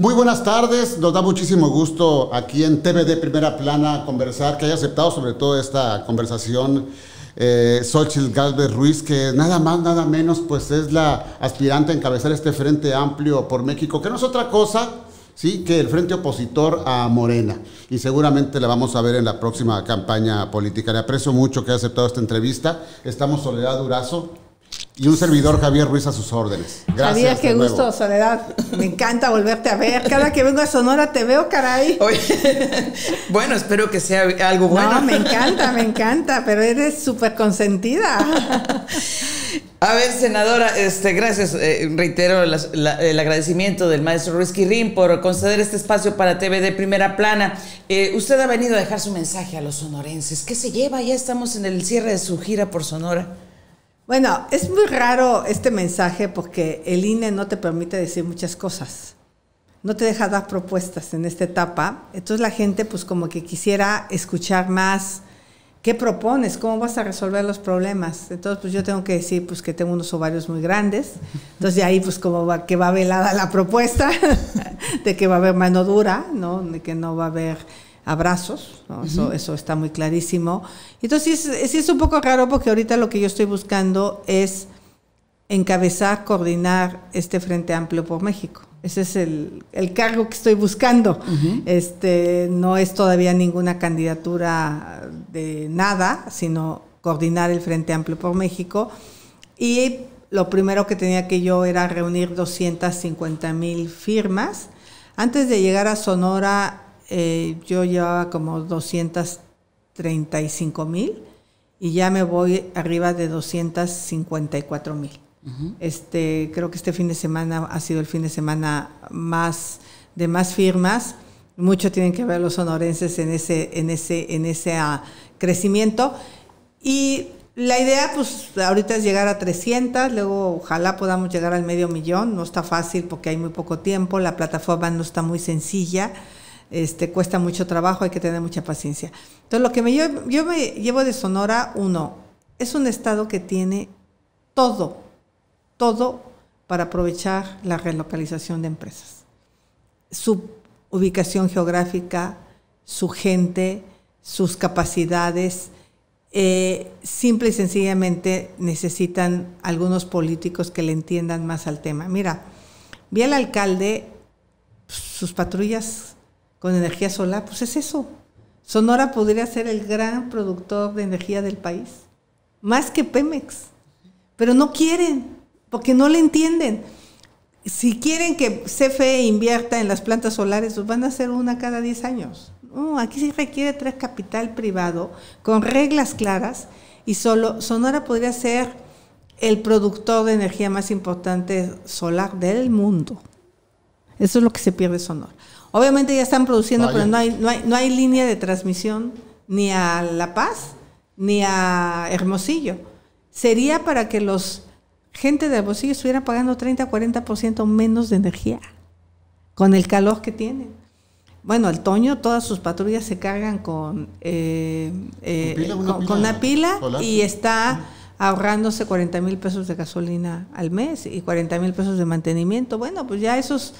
Muy buenas tardes, nos da muchísimo gusto aquí en TVD Primera Plana conversar, que haya aceptado sobre todo esta conversación eh, Galvez Ruiz, que nada más, nada menos, pues es la aspirante a encabezar este Frente Amplio por México, que no es otra cosa ¿sí? que el frente opositor a Morena. Y seguramente la vamos a ver en la próxima campaña política. Le aprecio mucho que haya aceptado esta entrevista. Estamos Soledad Durazo, y un servidor, Javier Ruiz, a sus órdenes. Gracias. Javier, qué gusto, Soledad. Me encanta volverte a ver. Cada que vengo a Sonora te veo, caray. Oye, bueno, espero que sea algo bueno. No, me encanta, me encanta, pero eres súper consentida. A ver, senadora, este, gracias. Eh, reitero el agradecimiento del maestro Ruiz Quirín por conceder este espacio para TV de Primera Plana. Eh, usted ha venido a dejar su mensaje a los sonorenses. ¿Qué se lleva? Ya estamos en el cierre de su gira por Sonora. Bueno, es muy raro este mensaje porque el INE no te permite decir muchas cosas. No te deja dar propuestas en esta etapa. Entonces la gente pues como que quisiera escuchar más qué propones, cómo vas a resolver los problemas. Entonces pues yo tengo que decir pues que tengo unos ovarios muy grandes. Entonces de ahí pues como que va velada la propuesta de que va a haber mano dura, ¿no? De que no va a haber abrazos, eso, está muy clarísimo. Entonces, sí es, un poco raro porque ahorita lo que yo estoy buscando es encabezar, coordinar este Frente Amplio por México. Ese es el, cargo que estoy buscando. este, no es todavía ninguna candidatura de nada, sino coordinar el Frente Amplio por México. Y lo primero que tenía que yo era reunir 250 mil firmas. Antes de llegar a Sonora eh, yo llevaba como 235 mil y ya me voy arriba de 254 mil. Este, creo que este fin de semana ha sido el fin de semana más de más firmas. Mucho tienen que ver los sonorenses en ese, en ese, en ese ah, crecimiento. Y la idea, pues, ahorita es llegar a 300, luego ojalá podamos llegar al medio millón. No está fácil porque hay muy poco tiempo, la plataforma no está muy sencilla. Este, cuesta mucho trabajo, hay que tener mucha paciencia. Entonces, lo que me yo me llevo de Sonora, uno, es un estado que tiene todo, todo para aprovechar la relocalización de empresas. Su ubicación geográfica, su gente, sus capacidades, eh, simple y sencillamente necesitan algunos políticos que le entiendan más al tema. Mira, vi al alcalde, sus patrullas con energía solar, pues es eso. Sonora podría ser el gran productor de energía del país, más que Pemex, pero no quieren, porque no le entienden. Si quieren que CFE invierta en las plantas solares, pues van a hacer una cada 10 años. aquí se requiere tres capital privado, con reglas claras, y solo Sonora podría ser el productor de energía más importante solar del mundo. Eso es lo que se pierde sonor Obviamente ya están produciendo, pero no hay, no, hay, no hay línea de transmisión ni a La Paz ni a Hermosillo. Sería para que los gente de Hermosillo estuvieran pagando 30, 40% menos de energía con el calor que tienen. Bueno, el Toño, todas sus patrullas se cargan con, eh, pila, eh, con, pila y está ahorrándose 40 mil pesos de gasolina al mes y 40 mil pesos de mantenimiento. Bueno, pues ya esos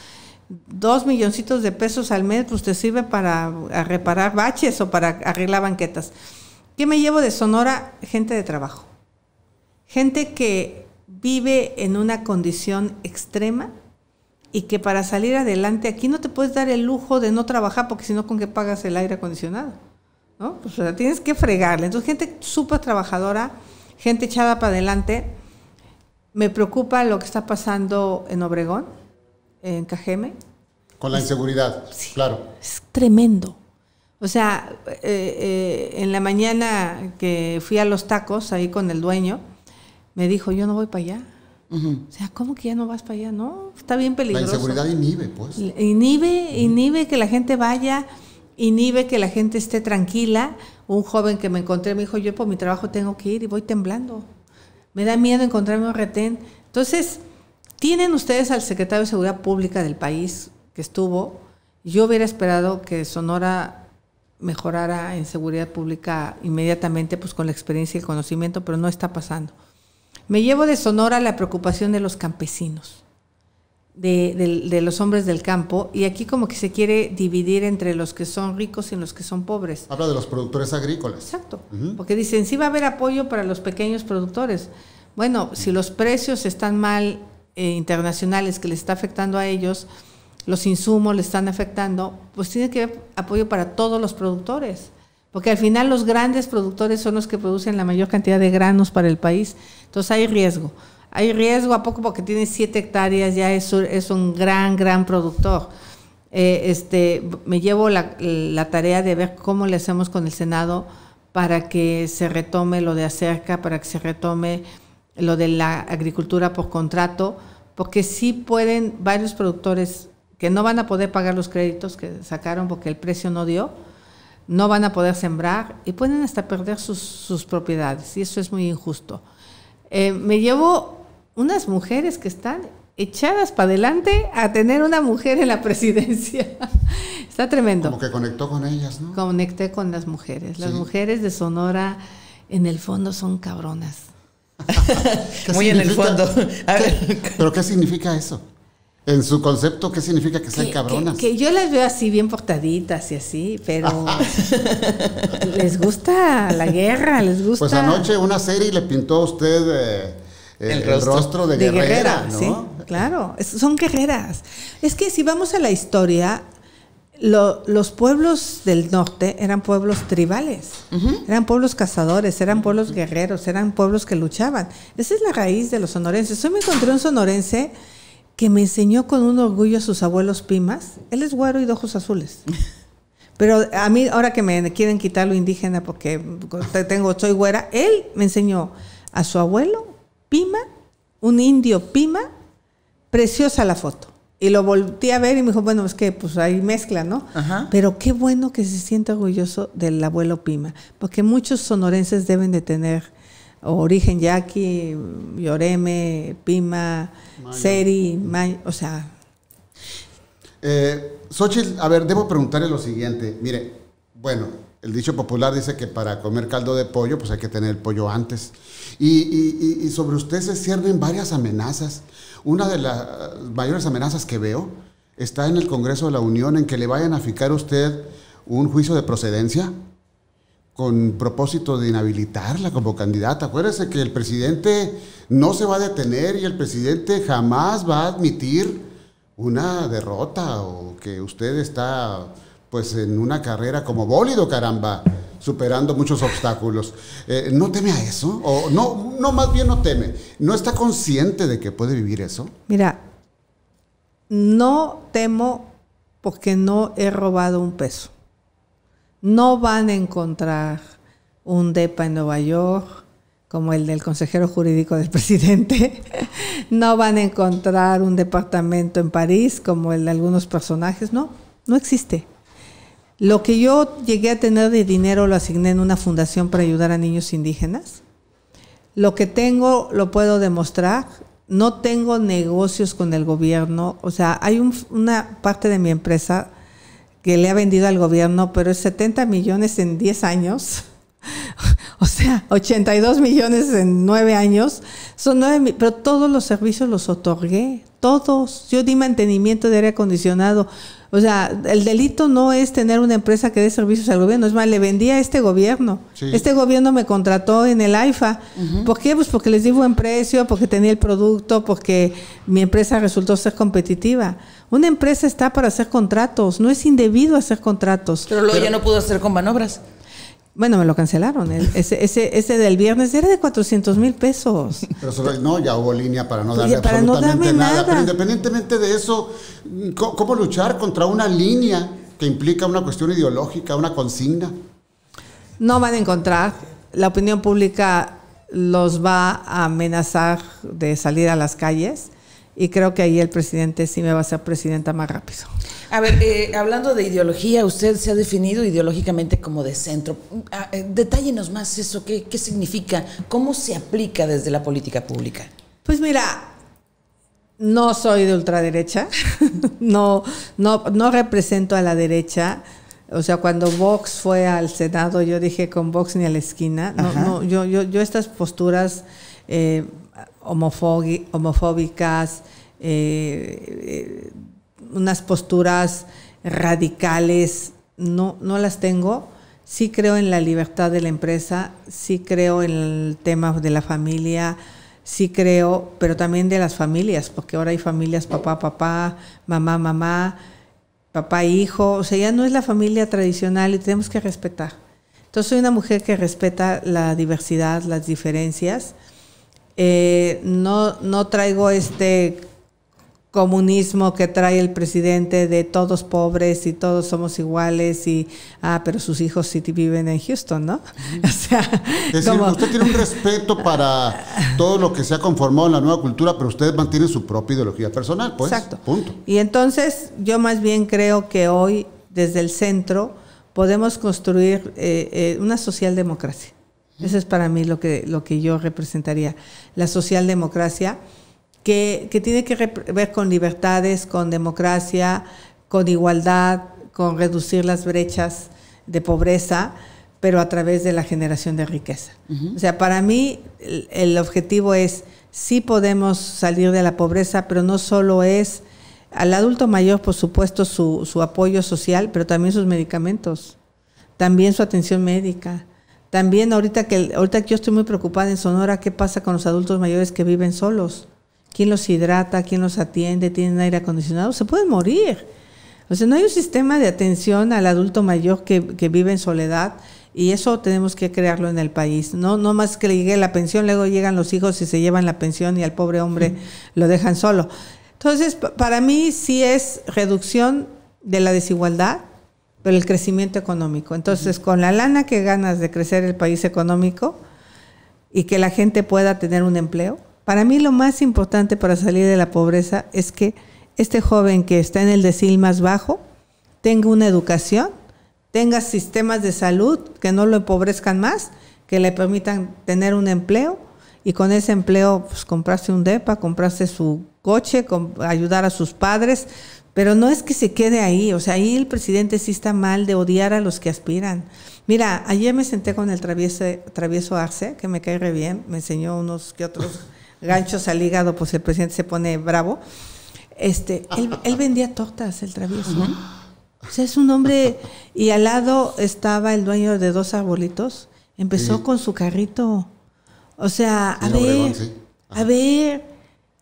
dos milloncitos de pesos al mes, pues te sirve para reparar baches o para arreglar banquetas. ¿Qué me llevo de Sonora? Gente de trabajo. Gente que vive en una condición extrema y que para salir adelante aquí no te puedes dar el lujo de no trabajar porque si no, ¿con qué pagas el aire acondicionado? ¿No? Pues, tienes que fregarle. Entonces, gente súper trabajadora, gente echada para adelante. Me preocupa lo que está pasando en Obregón en Cajeme. Con la inseguridad, sí, claro. Es tremendo. O sea, eh, eh, en la mañana que fui a los tacos ahí con el dueño, me dijo, yo no voy para allá. O sea, ¿cómo que ya no vas para allá? No, está bien peligroso. La inseguridad inhibe, pues. Inhibe, inhibe que la gente vaya, inhibe que la gente esté tranquila. Un joven que me encontré me dijo, yo por mi trabajo tengo que ir y voy temblando. Me da miedo encontrarme un retén. Entonces, tienen ustedes al secretario de Seguridad Pública del país que estuvo. Yo hubiera esperado que Sonora mejorara en seguridad pública inmediatamente, pues con la experiencia y el conocimiento, pero no está pasando. Me llevo de Sonora la preocupación de los campesinos, de, los hombres del campo, y aquí como que se quiere dividir entre los que son ricos y los que son pobres. Habla de los productores agrícolas. Exacto, porque dicen, sí va a haber apoyo para los pequeños productores. Bueno, si los precios están mal eh, internacionales que les está afectando a ellos, los insumos le están afectando, pues tiene que haber apoyo para todos los productores. Porque al final los grandes productores son los que producen la mayor cantidad de granos para el país. Entonces hay riesgo. Hay riesgo a poco porque tiene siete hectáreas, ya es, es un gran, gran productor. Eh, este, me llevo la, la, tarea de ver cómo le hacemos con el Senado para que se retome lo de acerca, para que se retome lo de la agricultura por contrato, porque sí pueden varios productores que no van a poder pagar los créditos que sacaron porque el precio no dio, no van a poder sembrar y pueden hasta perder sus, propiedades, y eso es muy injusto. Eh, me llevo unas mujeres que están echadas para adelante a tener una mujer en la presidencia. Está tremendo. Como que conectó con ellas, ¿no? Conecté con las mujeres. Las mujeres de Sonora, en el fondo, son cabronas. Muy en el fondo. ¿Pero qué significa eso? En su concepto, ¿qué significa que sean cabronas? Que, yo las veo así bien portaditas y así, pero les gusta la guerra, les gusta. Pues anoche una serie le pintó a usted eh, eh, el, rostro. de, guerrera, Sí, claro, son guerreras. Es que si vamos a la historia, los pueblos del norte eran pueblos tribales, eran pueblos cazadores, eran pueblos guerreros, eran pueblos que luchaban. Esa es la raíz de los sonorenses. Yo me encontré un sonorense que me enseñó con un orgullo a sus abuelos pimas. Él es güero y de ojos azules. Pero a mí, ahora que me quieren quitar lo indígena porque tengo, soy güera, él me enseñó a su abuelo pima, un indio pima, preciosa la foto. Y lo volteé a ver y me dijo, bueno, es que pues hay mezcla, ¿no? Pero qué bueno que se sienta orgulloso del abuelo Pima, porque muchos sonorenses deben de tener origen yaqui, Lloreme, Pima, Seri, May, o sea... Eh, Xochitl, a ver, debo preguntarle lo siguiente. Mire, bueno, el dicho popular dice que para comer caldo de pollo, pues hay que tener el pollo antes. Y, y sobre usted se ciernen varias amenazas. Una de las mayores amenazas que veo está en el Congreso de la Unión en que le vayan a ficar a usted un juicio de procedencia con propósito de inhabilitarla como candidata. Acuérdese que el presidente no se va a detener y el presidente jamás va a admitir una derrota o que usted está pues en una carrera como bólido, caramba superando muchos obstáculos. Eh, ¿No teme a eso? ¿O no, no, más bien no teme? ¿No está consciente de que puede vivir eso? Mira, no temo porque no he robado un peso. No van a encontrar un DEPA en Nueva York como el del consejero jurídico del presidente. no van a encontrar un departamento en París como el de algunos personajes. No, no existe. Lo que yo llegué a tener de dinero lo asigné en una fundación para ayudar a niños indígenas. Lo que tengo lo puedo demostrar. No tengo negocios con el gobierno. O sea, hay una parte de mi empresa que le ha vendido al gobierno, pero es 70 millones en 10 años. o sea, 82 millones en 9 años. Son 9, pero todos los servicios los otorgué. Todos. Yo di mantenimiento de aire acondicionado. O sea, el delito no es tener una empresa que dé servicios al gobierno, es más, le vendí a este gobierno. Este gobierno me contrató en el AIFA. ¿Por qué? Pues porque les di buen precio, porque tenía el producto, porque mi empresa resultó ser competitiva. Una empresa está para hacer contratos, no es indebido hacer contratos. Pero luego ya no pudo hacer con manobras. Bueno, me lo cancelaron. ese, ese, ese del viernes era de 400 mil pesos. Pero no, ya hubo línea para no pues, darle para no nada. nada. Pero independientemente de eso, ¿cómo, ¿cómo, luchar contra una línea que implica una cuestión ideológica, una consigna? No van a encontrar. La opinión pública los va a amenazar de salir a las calles. Y creo que ahí el presidente sí me va a ser presidenta más rápido. A ver, eh, hablando de ideología, usted se ha definido ideológicamente como de centro. Ah, eh, Detállenos más eso, ¿qué, significa? ¿Cómo se aplica desde la política pública? Pues mira, no soy de ultraderecha, no, no, no represento a la derecha. O sea, cuando Vox fue al Senado, yo dije con Vox ni a la esquina. yo, yo, estas posturas eh, homofóbicas, unas posturas radicales, no, no las tengo. Sí creo en la libertad de la empresa, sí creo en el tema de la familia, sí creo, pero también de las familias, porque ahora hay familias papá, papá, mamá, mamá, papá, hijo, o sea, ya no es la familia tradicional y tenemos que respetar. Entonces soy una mujer que respeta la diversidad, las diferencias. Eh, no, no traigo este comunismo que trae el presidente de todos pobres y todos somos iguales y ah pero sus hijos sí viven en Houston no o sea es usted tiene un respeto para todo lo que se ha conformado en la nueva cultura pero usted mantiene su propia ideología personal pues exacto punto y entonces yo más bien creo que hoy desde el centro podemos construir eh, eh una socialdemocracia eso es para mí lo que lo que yo representaría la socialdemocracia que, tiene que ver con libertades, con democracia, con igualdad, con reducir las brechas de pobreza, pero a través de la generación de riqueza. O sea, para mí el, objetivo es, sí podemos salir de la pobreza, pero no solo es al adulto mayor, por supuesto, su, apoyo social, pero también sus medicamentos, también su atención médica. También ahorita que, ahorita que yo estoy muy preocupada en Sonora, ¿qué pasa con los adultos mayores que viven solos? quién los hidrata, quién los atiende, tienen aire acondicionado, se pueden morir. O sea, no hay un sistema de atención al adulto mayor que, vive en soledad y eso tenemos que crearlo en el país. No, no más que llegue la pensión, luego llegan los hijos y se llevan la pensión y al pobre hombre lo dejan solo. Entonces, para mí sí es reducción de la desigualdad, pero el crecimiento económico. Entonces, con la lana que ganas de crecer el país económico y que la gente pueda tener un empleo, para mí lo más importante para salir de la pobreza es que este joven que está en el decil más bajo tenga una educación, tenga sistemas de salud que no lo empobrezcan más, que le permitan tener un empleo y con ese empleo pues, comprarse un DEPA, comprarse su coche, ayudar a sus padres, pero no es que se quede ahí, o sea, ahí el presidente sí está mal de odiar a los que aspiran. Mira, ayer me senté con el travieso, travieso Arce, que me cae re bien, me enseñó unos que otros ganchos al hígado, pues el presidente se pone bravo. Este, él, vendía tortas, el travieso. O sea, es un hombre. Y al lado estaba el dueño de dos arbolitos. Empezó con su carrito. O sea, a ver, a ver,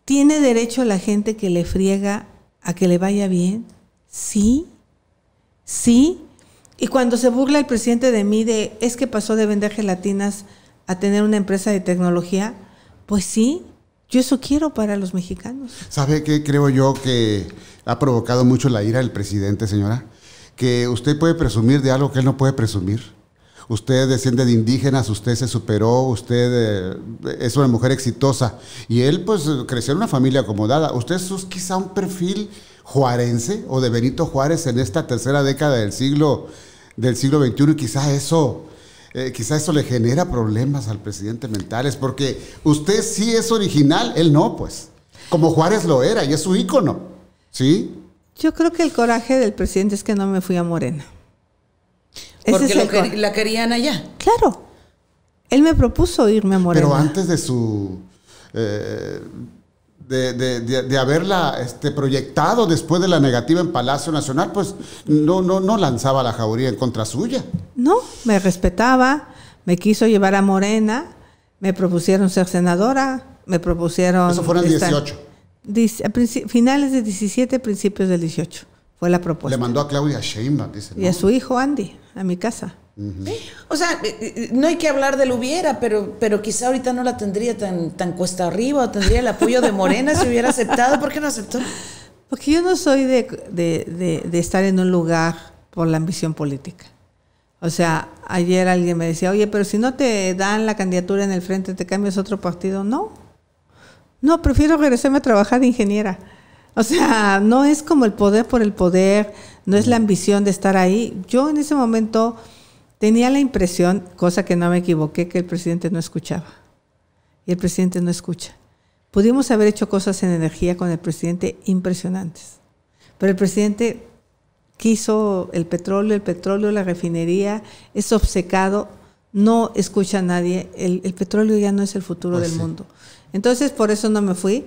¿tiene derecho la gente que le friega a que le vaya bien? Sí, sí. Y cuando se burla el presidente de mí de, es que pasó de vender gelatinas a tener una empresa de tecnología, pues sí, yo eso quiero para los mexicanos. ¿Sabe qué creo yo que ha provocado mucho la ira del presidente, señora? Que usted puede presumir de algo que él no puede presumir. Usted desciende de indígenas, usted se superó, usted eh, es una mujer exitosa. Y él, pues, creció en una familia acomodada. Usted es quizá un perfil juarense o de Benito Juárez en esta tercera década del siglo, del siglo XXI y quizá eso Quizás eh, quizá eso le genera problemas al presidente mentales, porque usted sí es original, él no, pues. Como Juárez lo era y es su ícono, ¿sí? Yo creo que el coraje del presidente es que no me fui a Morena. Porque que, la querían allá. Claro. Él me propuso irme a Morena. Pero antes de su... Eh, de, de, de, haberla este, proyectado después de la negativa en Palacio Nacional, pues no, no, no lanzaba la jauría en contra suya. No, me respetaba, me quiso llevar a Morena, me propusieron ser senadora, me propusieron... Eso fueron 18. finales de 17, principios del 18, fue la propuesta. Le mandó a Claudia Sheinbaum, dice. Y a su hijo Andy, a mi casa. O sea, eh, eh, no hay que hablar lo hubiera, pero, pero quizá ahorita no la tendría tan, tan cuesta arriba o tendría el apoyo de Morena si hubiera aceptado. ¿Por qué no aceptó? Porque yo no soy de, de, de, estar en un lugar por la ambición política. O sea, ayer alguien me decía, oye, pero si no te dan la candidatura en el frente, ¿te cambias otro partido? No. No, prefiero regresarme a trabajar de ingeniera. O sea, no es como el poder por el poder, no es la ambición de estar ahí. Yo en ese momento Tenía la impresión, cosa que no me equivoqué, que el presidente no escuchaba. Y el presidente no escucha. Pudimos haber hecho cosas en energía con el presidente impresionantes. Pero el presidente quiso el petróleo, el petróleo, la refinería, es obcecado, no escucha a nadie. El, petróleo ya no es el futuro pues del mundo. Entonces, por eso no me fui.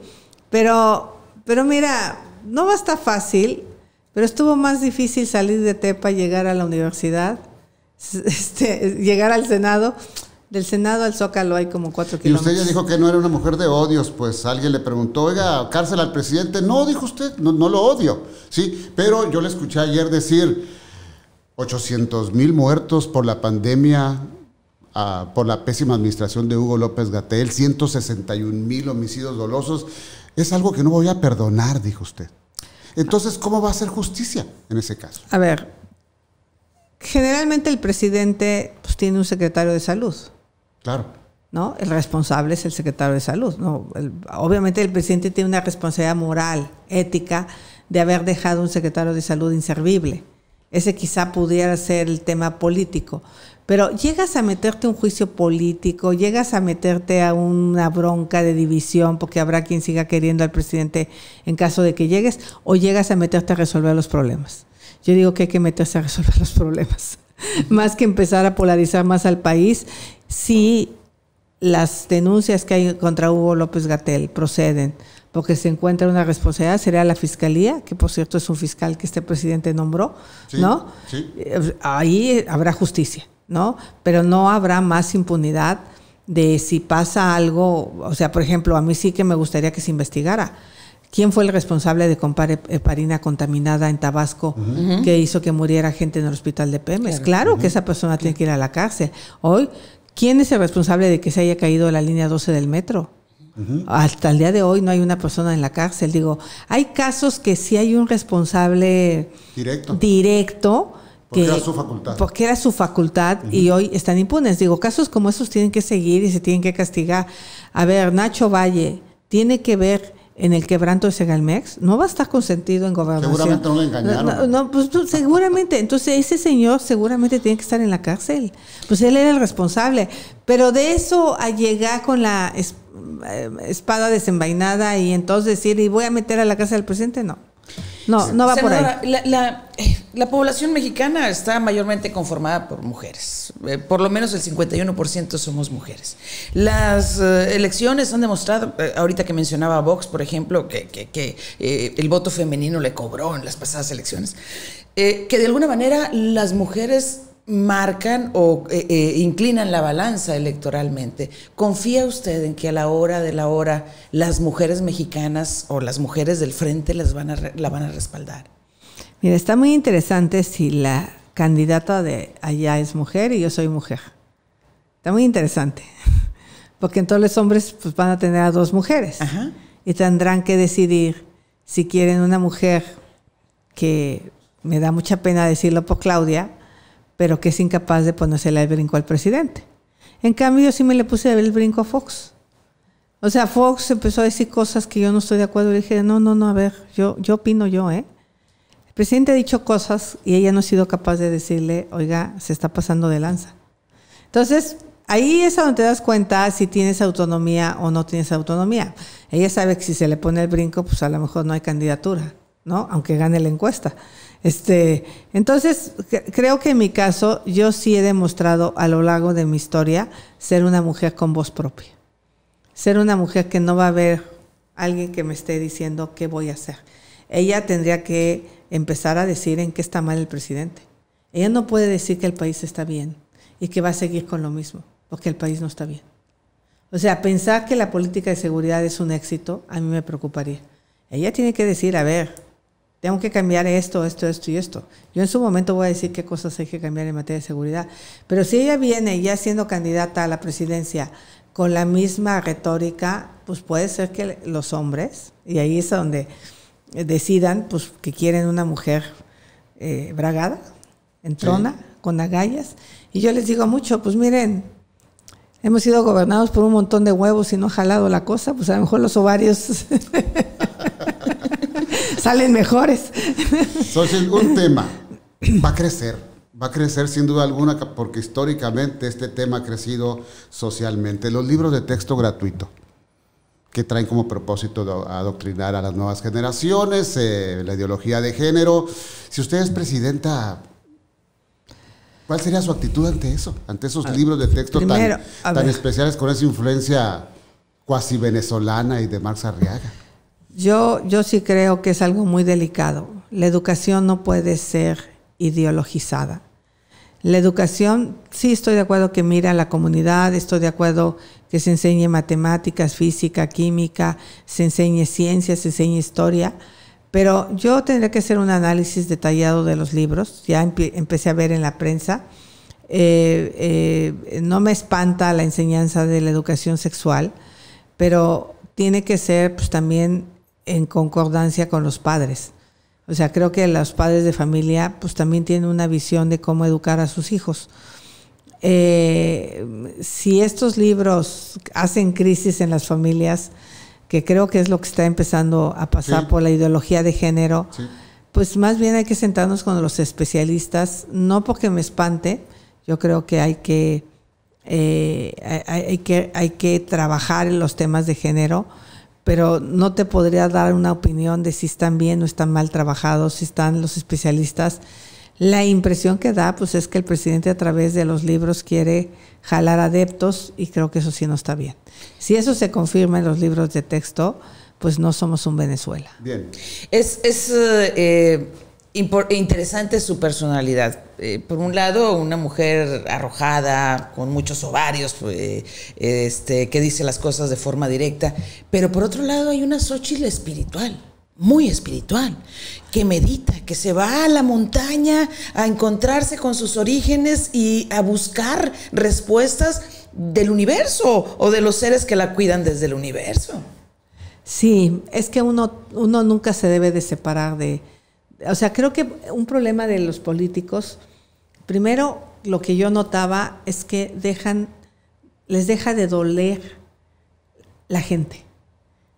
Pero, pero mira, no va a estar fácil, pero estuvo más difícil salir de Tepa, y llegar a la universidad Este, llegar al Senado. Del Senado al Zócalo hay como cuatro kilómetros. Y usted ya dijo que no era una mujer de odios, pues alguien le preguntó, oiga, cárcel al presidente. No, dijo usted, no, lo odio. Sí, pero yo le escuché ayer decir 800 mil muertos por la pandemia, ah, por la pésima administración de Hugo López Gatel, 161 mil homicidios dolosos. Es algo que no voy a perdonar, dijo usted. Entonces, ¿cómo va a ser justicia en ese caso? A ver, generalmente el presidente pues, tiene un secretario de salud. Claro. ¿No? El responsable es el secretario de salud. obviamente el presidente tiene una responsabilidad moral, ética, de haber dejado un secretario de salud inservible. Ese quizá pudiera ser el tema político. Pero llegas a meterte a un juicio político, llegas a meterte a una bronca de división porque habrá quien siga queriendo al presidente en caso de que llegues, o llegas a meterte a resolver los problemas yo digo que hay que meterse a resolver los problemas, más que empezar a polarizar más al país, si las denuncias que hay contra Hugo López Gatel proceden, porque se encuentra una responsabilidad, sería la fiscalía, que por cierto es un fiscal que este presidente nombró, ¿no? Ahí habrá justicia, ¿no? Pero no habrá más impunidad de si pasa algo, o sea, por ejemplo, a mí sí que me gustaría que se investigara quién fue el responsable de comprar heparina contaminada en Tabasco que hizo que muriera gente en el hospital de Pemex. Claro, que esa persona tiene que ir a la cárcel. Hoy, ¿quién es el responsable de que se haya caído la línea 12 del metro? Hasta el día de hoy no hay una persona en la cárcel. Digo, hay casos que sí hay un responsable directo, directo porque era su facultad. Porque era su facultad y hoy están impunes. Digo, casos como esos tienen que seguir y se tienen que castigar. A ver, Nacho Valle tiene que ver en el quebranto de Segalmex, no va a estar consentido en gobernación. Seguramente no lo engañaron. No, pues, pues seguramente. Entonces ese señor seguramente tiene que estar en la cárcel. Pues él era el responsable. Pero de eso a llegar con la eh, espada desenvainada y entonces decir, y voy a meter a la casa del presidente, no. No, no va por ahí. La, eh, la, población mexicana está mayormente conformada por mujeres. Eh, por lo menos el 51% somos mujeres. Las eh, elecciones han demostrado, ahorita que mencionaba Vox, por ejemplo, que, que, que el voto femenino le cobró en las pasadas elecciones, que de alguna manera las mujeres marcan o eh, eh, inclinan la balanza electoralmente. ¿Confía usted en que a la hora de la hora las mujeres mexicanas o las mujeres del frente las van a, la van a respaldar? Mira, está muy interesante si la candidata de allá es mujer y yo soy mujer. Está muy interesante, porque entonces los hombres pues, van a tener a dos mujeres y tendrán que decidir si quieren una mujer que me da mucha pena decirlo por Claudia, pero que es incapaz de ponerse el brinco al presidente. En cambio, yo sí me le puse el brinco a Fox. O sea, Fox empezó a decir cosas que yo no estoy de acuerdo. Le dije, no, no, no, a ver, yo, yo opino yo, ¿eh? El presidente ha dicho cosas y ella no ha sido capaz de decirle, oiga, se está pasando de lanza. Entonces, ahí es donde te das cuenta si tienes autonomía o no tienes autonomía. Ella sabe que si se le pone el brinco, pues a lo mejor no hay candidatura, ¿no? Aunque gane la encuesta. Este, entonces, creo que en mi caso, yo sí he demostrado a lo largo de mi historia ser una mujer con voz propia. Ser una mujer que no va a haber alguien que me esté diciendo qué voy a hacer. Ella tendría que empezar a decir en qué está mal el presidente. Ella no puede decir que el país está bien y que va a seguir con lo mismo, porque el país no está bien. O sea, pensar que la política de seguridad es un éxito, a mí me preocuparía. Ella tiene que decir, a ver, tengo que cambiar esto, esto, esto y esto. Yo en su momento voy a decir qué cosas hay que cambiar en materia de seguridad. Pero si ella viene ya siendo candidata a la presidencia con la misma retórica, pues puede ser que los hombres, y ahí es donde decidan, pues que quieren una mujer eh, bragada, en trona, con agallas. Y yo les digo mucho, pues miren, hemos sido gobernados por un montón de huevos y no jalado la cosa, pues a lo mejor los ovarios... salen mejores. un tema va a crecer, va a crecer sin duda alguna, porque históricamente este tema ha crecido socialmente. Los libros de texto gratuito que traen como propósito adoctrinar a las nuevas generaciones, eh, la ideología de género. Si usted es presidenta, ¿Cuál sería su actitud ante eso? Ante esos libros de texto tan, tan especiales con esa influencia cuasi venezolana y de Marx Arriaga. Yo, sí creo que es algo muy delicado. La educación no puede ser ideologizada. La educación, sí estoy de acuerdo que mira a la comunidad, estoy de acuerdo que se enseñe matemáticas, física, química, se enseñe ciencias, se enseñe historia, pero yo tendría que hacer un análisis detallado de los libros, ya empecé a ver en la prensa. Eh, eh, no me espanta la enseñanza de la educación sexual, pero tiene que ser pues, también en concordancia con los padres. O sea, creo que los padres de familia pues también tienen una visión de cómo educar a sus hijos. Eh, si estos libros hacen crisis en las familias, que creo que es lo que está empezando a pasar por la ideología de género, pues más bien hay que sentarnos con los especialistas, no porque me espante, yo creo que hay que, eh, hay, que, hay que trabajar en los temas de género pero no te podría dar una opinión de si están bien o están mal trabajados, si están los especialistas. La impresión que da, pues, es que el presidente a través de los libros quiere jalar adeptos y creo que eso sí no está bien. Si eso se confirma en los libros de texto, pues no somos un Venezuela. Bien. Es, es eh, interesante su personalidad. Eh, por un lado, una mujer arrojada, con muchos ovarios, eh, este, que dice las cosas de forma directa, pero por otro lado hay una Xochitl espiritual, muy espiritual, que medita, que se va a la montaña a encontrarse con sus orígenes y a buscar respuestas del universo o de los seres que la cuidan desde el universo. Sí, es que uno, uno nunca se debe de separar de, o sea, creo que un problema de los políticos, primero lo que yo notaba es que dejan, les deja de doler la gente.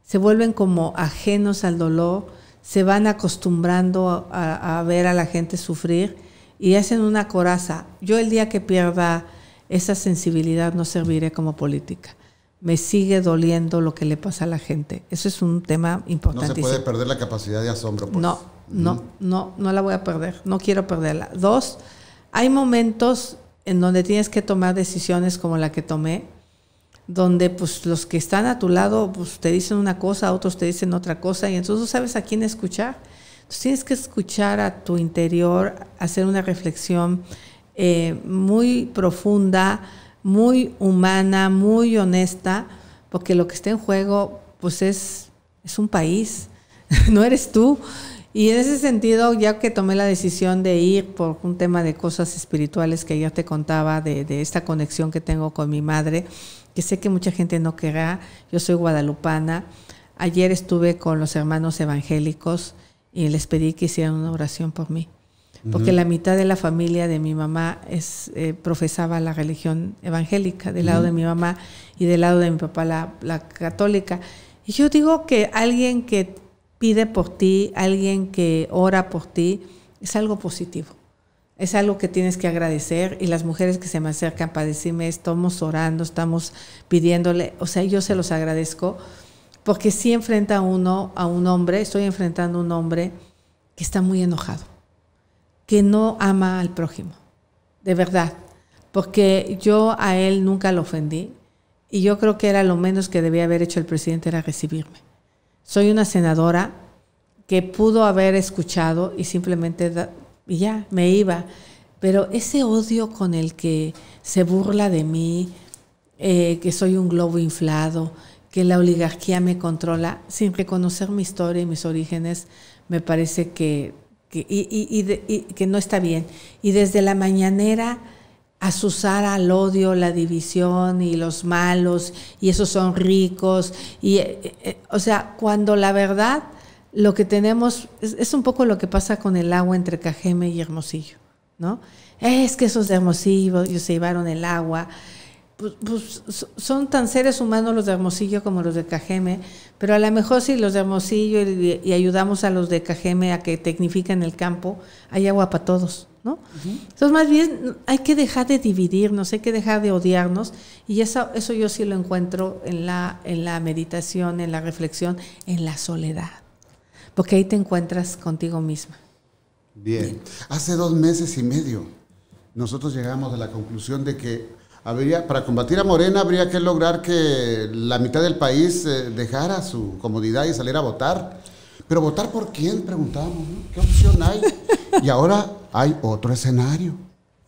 Se vuelven como ajenos al dolor, se van acostumbrando a, a ver a la gente sufrir y hacen una coraza. Yo el día que pierda esa sensibilidad no serviré como política me sigue doliendo lo que le pasa a la gente. Eso es un tema importante. No se puede perder la capacidad de asombro. Pues. No, no, no, no la voy a perder. No quiero perderla. Dos, hay momentos en donde tienes que tomar decisiones como la que tomé, donde pues los que están a tu lado pues, te dicen una cosa, otros te dicen otra cosa, y entonces no sabes a quién escuchar. Entonces tienes que escuchar a tu interior, hacer una reflexión eh, muy profunda, muy humana, muy honesta, porque lo que está en juego pues es, es un país, no eres tú. Y en ese sentido, ya que tomé la decisión de ir por un tema de cosas espirituales que ayer te contaba, de, de, esta conexión que tengo con mi madre, que sé que mucha gente no querrá, yo soy guadalupana, ayer estuve con los hermanos evangélicos y les pedí que hicieran una oración por mí porque la mitad de la familia de mi mamá es, eh, profesaba la religión evangélica, del lado de mi mamá y del lado de mi papá la, católica. Y yo digo que alguien que pide por ti, alguien que ora por ti, es algo positivo. Es algo que tienes que agradecer y las mujeres que se me acercan para decirme, estamos orando, estamos pidiéndole, o sea, yo se los agradezco porque si enfrenta uno a un hombre, estoy enfrentando a un hombre que está muy enojado que no ama al prójimo, de verdad, porque yo a él nunca lo ofendí y yo creo que era lo menos que debía haber hecho el presidente era recibirme. Soy una senadora que pudo haber escuchado y simplemente y ya me iba, pero ese odio con el que se burla de mí, eh, que soy un globo inflado, que la oligarquía me controla, sin reconocer mi historia y mis orígenes, me parece que que, y, que no está bien. Y desde la mañanera azuzar al odio, la división y los malos, y esos son ricos. Y, eh, eh, o sea, cuando la verdad lo que tenemos es, un poco lo que pasa con el agua entre Cajeme y Hermosillo, ¿no? Es que esos de Hermosillo se llevaron el agua pues, pues son tan seres humanos los de Hermosillo como los de Cajeme, pero a lo mejor si los de Hermosillo y, ayudamos a los de Cajeme a que tecnifiquen el campo, hay agua para todos, ¿no? Entonces, más bien, hay que dejar de dividirnos, hay que dejar de odiarnos, y eso, eso yo sí lo encuentro en la, en la meditación, en la reflexión, en la soledad, porque ahí te encuentras contigo misma. bien. Hace dos meses y medio, nosotros llegamos a la conclusión de que para combatir a Morena habría que lograr que la mitad del país eh, dejara su comodidad y saliera a votar. Pero votar por quién, preguntábamos. ¿qué opción hay? y ahora hay otro escenario,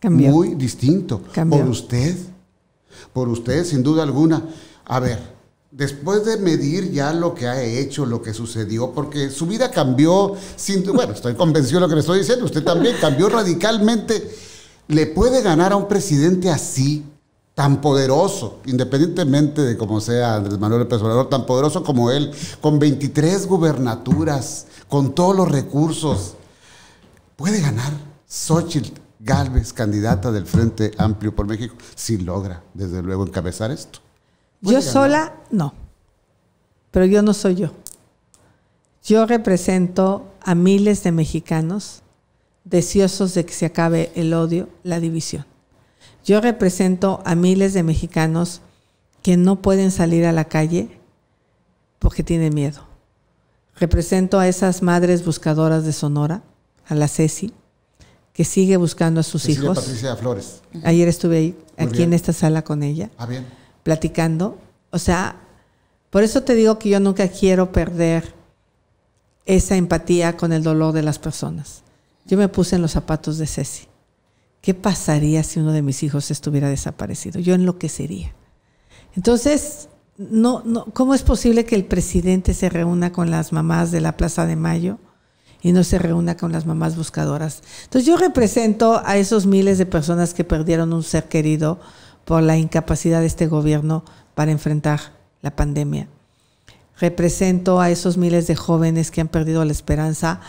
muy distinto, por usted, por usted sin duda alguna. A ver, después de medir ya lo que ha hecho, lo que sucedió, porque su vida cambió, sin, bueno, estoy convencido de lo que le estoy diciendo, usted también cambió radicalmente. ¿Le puede ganar a un presidente así tan poderoso, independientemente de cómo sea Andrés Manuel López Obrador, tan poderoso como él, con 23 gubernaturas, con todos los recursos, puede ganar Xochitl Galvez, candidata del Frente Amplio por México, si logra, desde luego, encabezar esto. Yo sola, no, pero yo no soy yo. Yo represento a miles de mexicanos deseosos de que se acabe el odio, la división. Yo represento a miles de mexicanos que no pueden salir a la calle porque tienen miedo. Represento a esas madres buscadoras de Sonora, a la Ceci, que sigue buscando a sus hijos. Flores. Ayer estuve aquí en esta sala con ella, ah, platicando. O sea, por eso te digo que yo nunca quiero perder esa empatía con el dolor de las personas. Yo me puse en los zapatos de Ceci. ¿Qué pasaría si uno de mis hijos estuviera desaparecido? Yo enloquecería. Entonces, no, ¿cómo es posible que el presidente se reúna con las mamás de la Plaza de Mayo y no se reúna con las mamás buscadoras? Entonces, yo represento a esos miles de personas que perdieron un ser querido por la incapacidad de este gobierno para enfrentar la pandemia. Represento a esos miles de jóvenes que han perdido la esperanza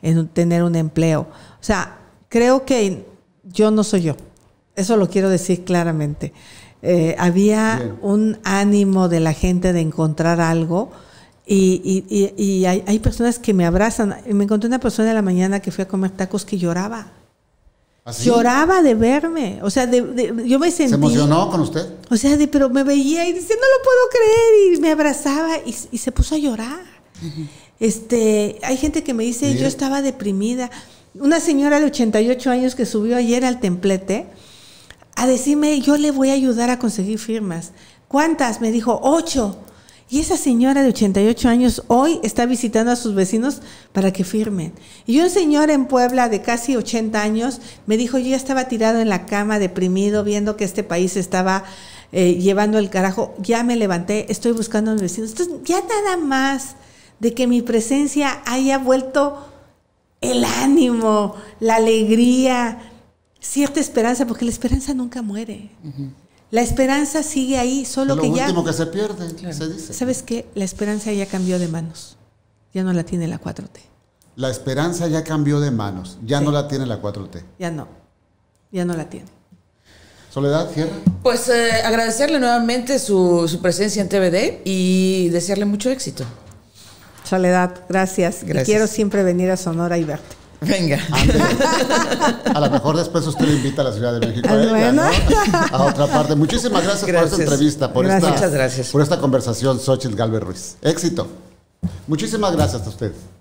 en tener un empleo. O sea, creo que yo no soy yo. Eso lo quiero decir claramente. Eh, había un ánimo de la gente de encontrar algo y, hay, personas que me abrazan. Me encontré una persona en la mañana que fui a comer tacos que lloraba. ¿Ah, lloraba de verme. O sea, yo me sentí. ¿Se emocionó con usted? O sea, pero me veía y dice, no lo puedo creer. Y me abrazaba y, se puso a llorar. este, hay gente que me dice, yo estaba deprimida una señora de 88 años que subió ayer al templete a decirme, yo le voy a ayudar a conseguir firmas. ¿Cuántas? Me dijo, ocho. Y esa señora de 88 años hoy está visitando a sus vecinos para que firmen. Y un señor en Puebla de casi 80 años me dijo, yo ya estaba tirado en la cama, deprimido, viendo que este país estaba eh, llevando el carajo. Ya me levanté, estoy buscando a mis vecinos. Entonces, ya nada más de que mi presencia haya vuelto el ánimo, la alegría, cierta esperanza, porque la esperanza nunca muere. La esperanza sigue ahí, solo que ya... Lo último que se pierde, ¿Sabes qué? La esperanza ya cambió de manos. Ya no la tiene la 4T. La esperanza ya cambió de manos. Ya no la tiene la 4T. Ya no. Ya no la tiene. Soledad, cierra. Pues eh, agradecerle nuevamente su, su presencia en TVD y desearle mucho éxito. Soledad, gracias. quiero siempre venir a Sonora y verte. Venga. a lo mejor después usted lo invita a la Ciudad de México. Ah, ¿eh? A, a otra parte. Muchísimas gracias, por esta entrevista, por esta, por esta conversación, Xochitl Galvez Ruiz. Éxito. Muchísimas gracias a ustedes.